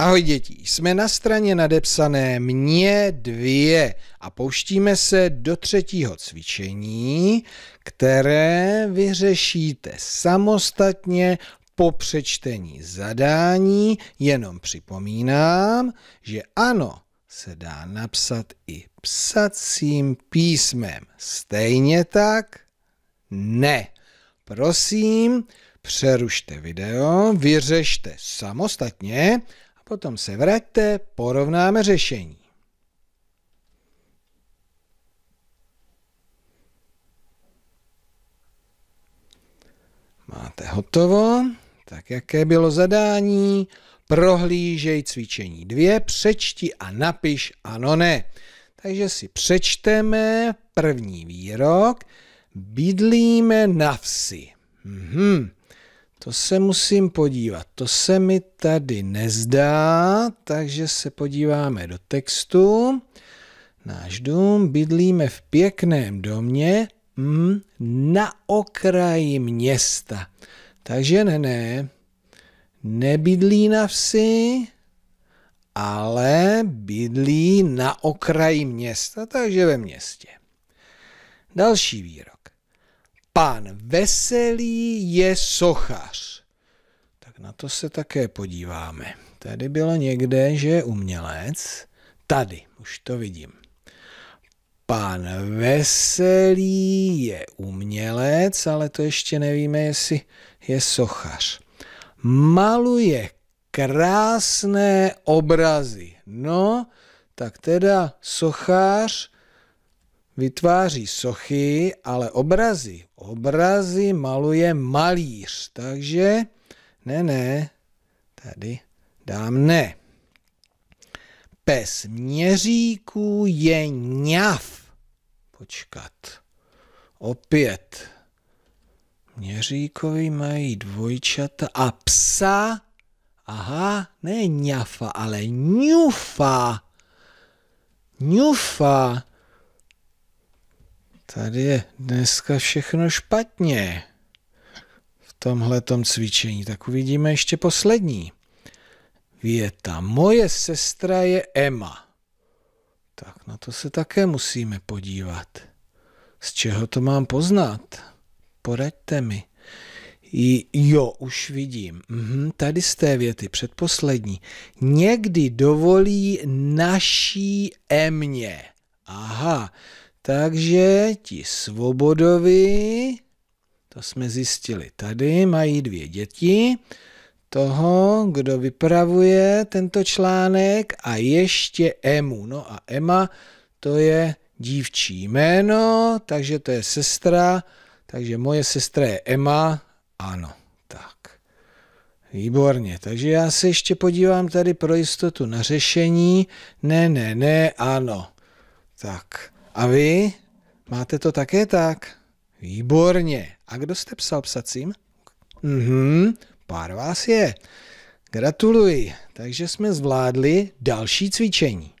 Ahoj děti, jsme na straně nadepsané mě dvě a pouštíme se do třetího cvičení, které vyřešíte samostatně po přečtení zadání, jenom připomínám, že ano, se dá napsat i psacím písmem. Stejně tak ne. Prosím, přerušte video, vyřešte samostatně Potom se vraťte, porovnáme řešení. Máte hotovo. Tak jaké bylo zadání? Prohlížej cvičení dvě, přečti a napiš ano ne. Takže si přečteme první výrok. Bydlíme na vsi. Mm-hmm. To se musím podívat, to se mi tady nezdá, takže se podíváme do textu. Náš dům, bydlíme v pěkném domě mm, na okraji města. Takže ne, ne, nebydlí na vsi, ale bydlí na okraji města, takže ve městě. Další výrok. Pán veselý je sochař. Tak na to se také podíváme. Tady bylo někde, že je umělec. Tady, už to vidím. Pán Veselý je umělec, ale to ještě nevíme, jestli je sochař. Maluje krásné obrazy. No, tak teda sochař vytváří sochy, ale obrazy obrazy maluje malíř. Takže ne, ne, tady dám ne. Pes měříku je ňav. Počkat. Opět. Měříkovi mají dvojčata a psa. Aha, ne ňafa, ale ňufa. Ňufa. Tady je dneska všechno špatně v tom cvičení. Tak uvidíme ještě poslední věta. Moje sestra je Emma. Tak na to se také musíme podívat. Z čeho to mám poznat? Poraďte mi. I, jo, už vidím. Mhm, tady z té věty, předposlední. Někdy dovolí naší Emě. Aha, takže ti svobodovi, to jsme zjistili tady, mají dvě děti, toho, kdo vypravuje tento článek a ještě Emu. No a Ema to je dívčí jméno, takže to je sestra, takže moje sestra je Ema, ano, tak. Výborně, takže já se ještě podívám tady pro jistotu na řešení. Ne, ne, ne, ano. Tak. A vy máte to také tak? Výborně. A kdo jste psal psacím? Mhm, pár vás je. Gratuluji. Takže jsme zvládli další cvičení.